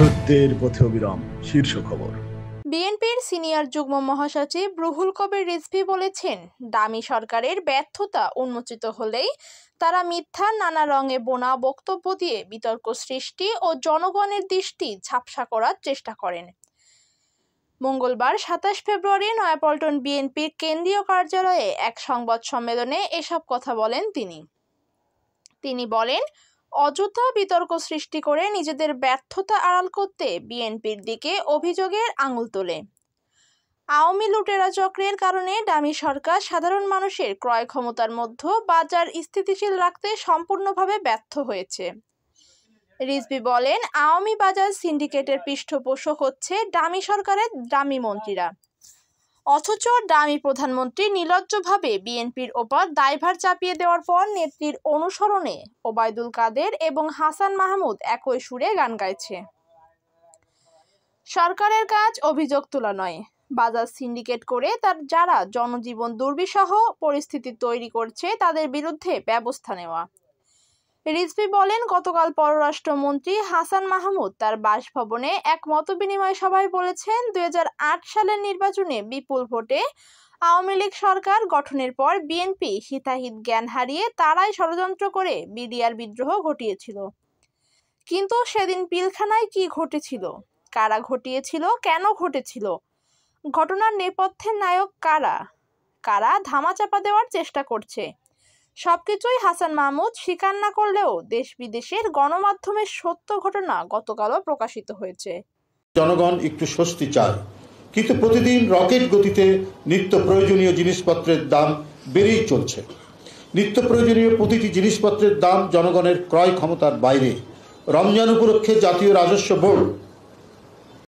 সত্যের পথে অবিরাম শীর্ষ খবর বিএনপির সিনিয়র যুগ্ম মহাসচিব রুহুল কবির রিজভি বলেছেন দামি সরকারের ব্যর্থতা উন্মোচিত হলেই তারা মিথ্যা নানা রঙে বোনা বক্তব্য দিয়ে বিতর্ক সৃষ্টি ও জনগণের দৃষ্টি ঝাপসা করার চেষ্টা করেন মঙ্গলবার সাতাশ ফেব্রুয়ারি নয়াপল্টন বিএনপির কেন্দ্রীয় কার্যালয়ে এক সংবাদ সম্মেলনে এসব কথা বলেন তিনি তিনি বলেন অযথা বিতর্ক সৃষ্টি করে নিজেদের ব্যর্থতা আড়াল করতে বিএনপির দিকে অভিযোগের আঙুল তোলে আওয়ামী লুটেরা চক্রের কারণে দামি সরকার সাধারণ মানুষের ক্রয় ক্ষমতার মধ্যে বাজার স্থিতিশীল রাখতে সম্পূর্ণভাবে ব্যর্থ হয়েছে রিজবি বলেন আওয়ামী বাজার সিন্ডিকেটের পৃষ্ঠপোষক হচ্ছে দামি সরকারের দামি মন্ত্রীরা অথচ দামি প্রধানমন্ত্রী নির্লজ্জভাবে বিএনপির ওপর দায়ভার চাপিয়ে দেওয়ার পর নেত্রীর অনুসরণে ওবায়দুল কাদের এবং হাসান মাহমুদ একই সুরে গান গাইছে সরকারের কাজ অভিযোগ তোলা নয় বাজার সিন্ডিকেট করে তার যারা জনজীবন দুর্বিষহ পরিস্থিতি তৈরি করছে তাদের বিরুদ্ধে ব্যবস্থা নেওয়া রিজভি বলেন গতকাল পররাষ্ট্রমন্ত্রী হাসান মাহমুদ তার বাসভবনে এক মতবিনিময় সভায় বলেছেন দুই সালের নির্বাচনে বিপুল ভোটে আওয়ামী লীগ সরকার গঠনের পর বিএনপি হিতাহিত জ্ঞান হারিয়ে তারাই ষড়যন্ত্র করে বিডিআর বিদ্রোহ ঘটিয়েছিল কিন্তু সেদিন পিলখানায় কি ঘটেছিল কারা ঘটিয়েছিল কেন ঘটেছিল ঘটনার নেপথ্যের নায়ক কারা কারা ধামাচাপা দেওয়ার চেষ্টা করছে সবকিছুই হাসান মাহমুদ স্বীকার না করলেও দেশ বিদেশের গণমাধ্যমের সত্য ঘটনা গতকালও প্রকাশিত হয়েছে জনগণ একটু স্বস্তি চায় কিন্তু প্রতিদিন রকেট গতিতে নিত্য প্রয়োজনীয় জিনিসপত্রের দাম বেড়েই চলছে নিত্য প্রয়োজনীয় প্রতিটি জিনিসপত্রের দাম জনগণের ক্রয় ক্ষমতার বাইরে রমজান উপলক্ষে জাতীয় রাজস্ব বোর্ড